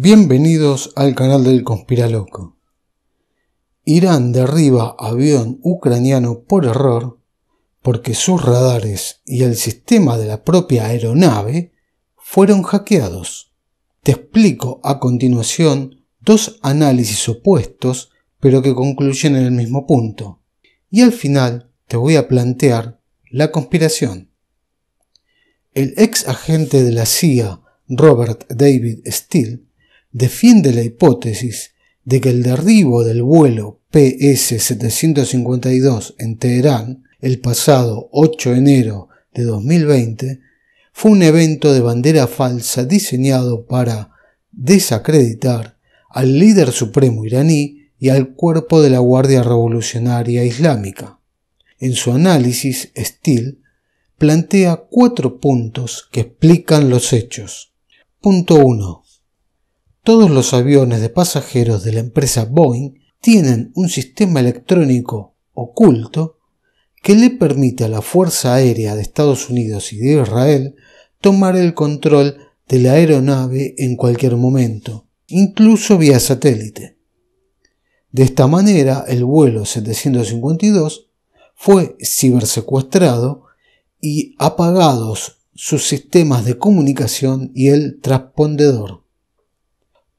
Bienvenidos al canal del Conspiraloco. Irán derriba avión ucraniano por error porque sus radares y el sistema de la propia aeronave fueron hackeados. Te explico a continuación dos análisis opuestos pero que concluyen en el mismo punto. Y al final te voy a plantear la conspiración. El ex agente de la CIA, Robert David Steele, defiende la hipótesis de que el derribo del vuelo PS-752 en Teherán el pasado 8 de enero de 2020 fue un evento de bandera falsa diseñado para desacreditar al líder supremo iraní y al cuerpo de la Guardia Revolucionaria Islámica. En su análisis, Steele plantea cuatro puntos que explican los hechos. Punto 1. Todos los aviones de pasajeros de la empresa Boeing tienen un sistema electrónico oculto que le permite a la Fuerza Aérea de Estados Unidos y de Israel tomar el control de la aeronave en cualquier momento, incluso vía satélite. De esta manera, el vuelo 752 fue cibersecuestrado y apagados sus sistemas de comunicación y el transpondedor.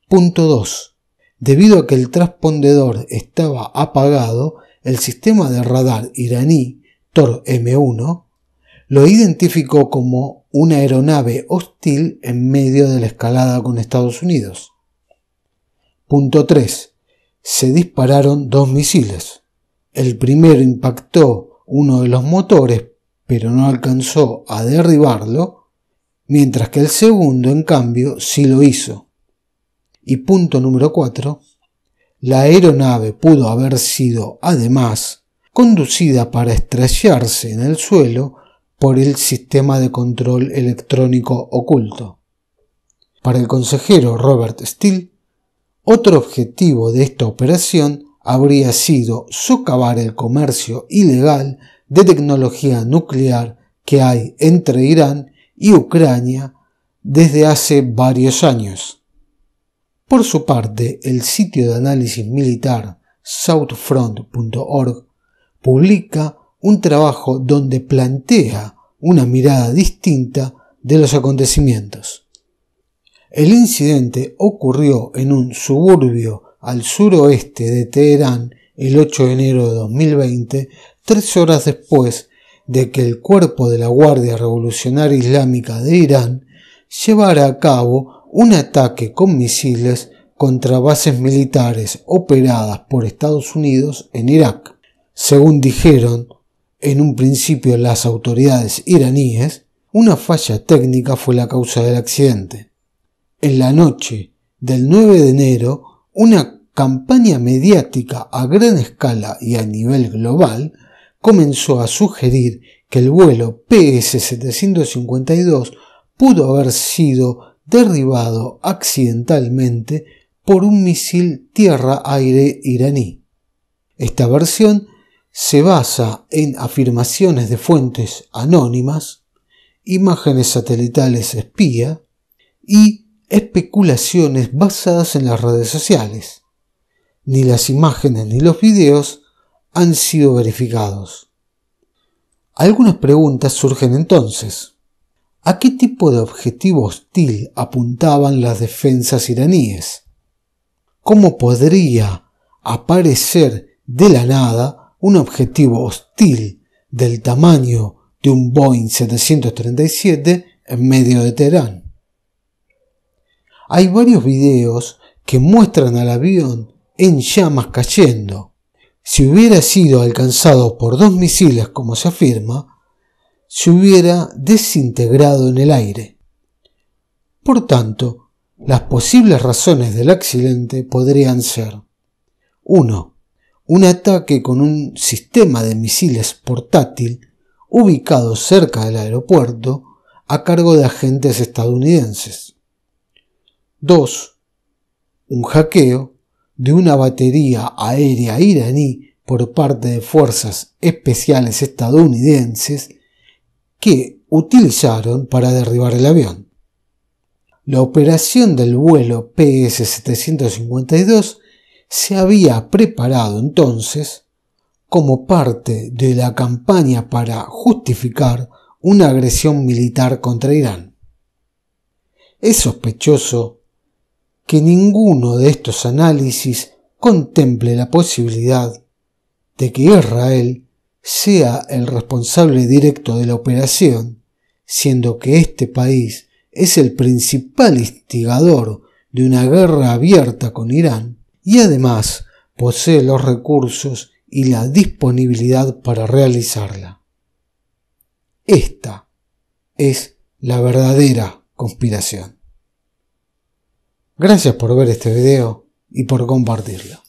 Punto 2. Debido a que el transpondedor estaba apagado, el sistema de radar iraní Tor M1 lo identificó como una aeronave hostil en medio de la escalada con Estados Unidos. Punto 3. Se dispararon dos misiles. El primero impactó uno de los motores, pero no alcanzó a derribarlo, mientras que el segundo, en cambio, sí lo hizo. Y punto número 4. La aeronave pudo haber sido, además, conducida para estrellarse en el suelo por el sistema de control electrónico oculto. Para el consejero Robert Steele, otro objetivo de esta operación habría sido socavar el comercio ilegal de tecnología nuclear que hay entre Irán y Ucrania desde hace varios años. Por su parte, el sitio de análisis militar southfront.org publica un trabajo donde plantea una mirada distinta de los acontecimientos. El incidente ocurrió en un suburbio al suroeste de Teherán el 8 de enero de 2020, tres horas después de que el cuerpo de la Guardia Revolucionaria Islámica de Irán llevara a cabo un ataque con misiles contra bases militares operadas por Estados Unidos en Irak. Según dijeron en un principio las autoridades iraníes, una falla técnica fue la causa del accidente. En la noche del 9 de enero, una campaña mediática a gran escala y a nivel global comenzó a sugerir que el vuelo PS-752 pudo haber sido derribado accidentalmente por un misil tierra-aire iraní. Esta versión se basa en afirmaciones de fuentes anónimas, imágenes satelitales espía y especulaciones basadas en las redes sociales. Ni las imágenes ni los videos han sido verificados. Algunas preguntas surgen entonces. ¿A qué tipo de objetivo hostil apuntaban las defensas iraníes? ¿Cómo podría aparecer de la nada un objetivo hostil del tamaño de un Boeing 737 en medio de Teherán? Hay varios videos que muestran al avión en llamas cayendo. Si hubiera sido alcanzado por dos misiles como se afirma, se hubiera desintegrado en el aire. Por tanto, las posibles razones del accidente podrían ser 1. Un ataque con un sistema de misiles portátil ubicado cerca del aeropuerto a cargo de agentes estadounidenses. 2. Un hackeo de una batería aérea iraní por parte de fuerzas especiales estadounidenses que utilizaron para derribar el avión. La operación del vuelo PS-752 se había preparado entonces como parte de la campaña para justificar una agresión militar contra Irán. Es sospechoso que ninguno de estos análisis contemple la posibilidad de que Israel sea el responsable directo de la operación, siendo que este país es el principal instigador de una guerra abierta con Irán y además posee los recursos y la disponibilidad para realizarla. Esta es la verdadera conspiración. Gracias por ver este video y por compartirlo.